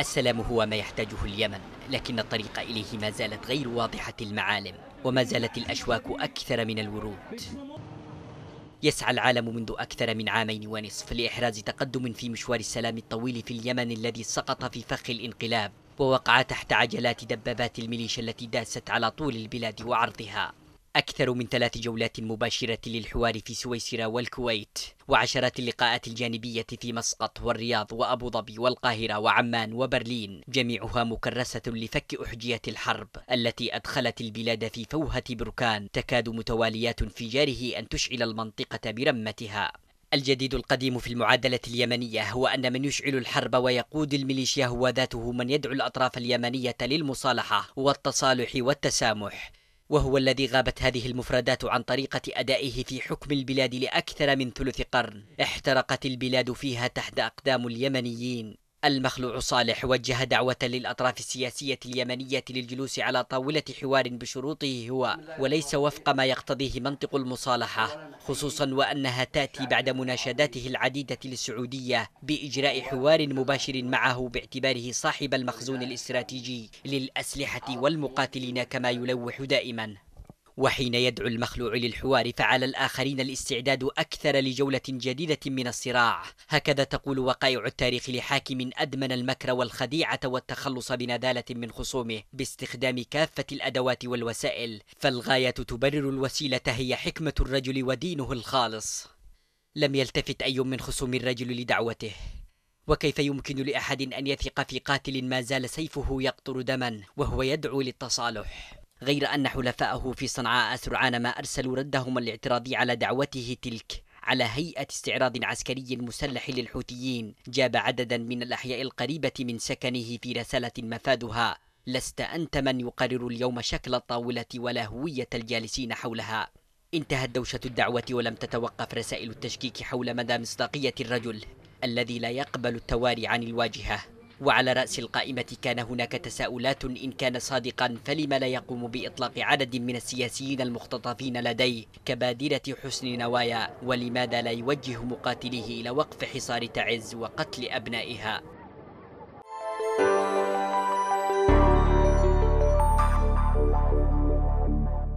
السلام هو ما يحتاجه اليمن لكن الطريق إليه ما زالت غير واضحة المعالم وما زالت الأشواك أكثر من الورود يسعى العالم منذ أكثر من عامين ونصف لإحراز تقدم في مشوار السلام الطويل في اليمن الذي سقط في فخ الانقلاب ووقع تحت عجلات دبابات الميليشيا التي داست على طول البلاد وعرضها أكثر من ثلاث جولات مباشرة للحوار في سويسرا والكويت وعشرات اللقاءات الجانبية في مسقط والرياض وأبو ظبي والقاهرة وعمان وبرلين جميعها مكرسة لفك أحجية الحرب التي أدخلت البلاد في فوهة بركان تكاد متواليات انفجاره أن تشعل المنطقة برمتها الجديد القديم في المعادلة اليمنية هو أن من يشعل الحرب ويقود الميليشيا هو ذاته من يدعو الأطراف اليمنية للمصالحة والتصالح والتسامح وهو الذي غابت هذه المفردات عن طريقة أدائه في حكم البلاد لأكثر من ثلث قرن احترقت البلاد فيها تحت أقدام اليمنيين المخلوع صالح وجه دعوة للأطراف السياسية اليمنية للجلوس على طاولة حوار بشروطه هو وليس وفق ما يقتضيه منطق المصالحة خصوصا وأنها تأتي بعد مناشداته العديدة للسعودية بإجراء حوار مباشر معه باعتباره صاحب المخزون الاستراتيجي للأسلحة والمقاتلين كما يلوح دائما وحين يدعو المخلوع للحوار فعلى الآخرين الاستعداد أكثر لجولة جديدة من الصراع هكذا تقول وقائع التاريخ لحاكم أدمن المكر والخديعة والتخلص بنذالة من خصومه باستخدام كافة الأدوات والوسائل فالغاية تبرر الوسيلة هي حكمة الرجل ودينه الخالص لم يلتفت أي من خصوم الرجل لدعوته وكيف يمكن لأحد أن يثق في قاتل ما زال سيفه يقطر دما وهو يدعو للتصالح غير أن حلفائه في صنعاء سرعان ما أرسلوا ردهم الاعتراضي على دعوته تلك على هيئة استعراض عسكري مسلح للحوثيين جاب عددا من الأحياء القريبة من سكنه في رسالة مفادها لست أنت من يقرر اليوم شكل الطاولة ولا هوية الجالسين حولها انتهت دوشة الدعوة ولم تتوقف رسائل التشكيك حول مدى مصداقية الرجل الذي لا يقبل التواري عن الواجهة وعلى رأس القائمة كان هناك تساؤلات إن كان صادقا فلما لا يقوم بإطلاق عدد من السياسيين المختطفين لديه كبادرة حسن نوايا ولماذا لا يوجه مقاتليه إلى وقف حصار تعز وقتل أبنائها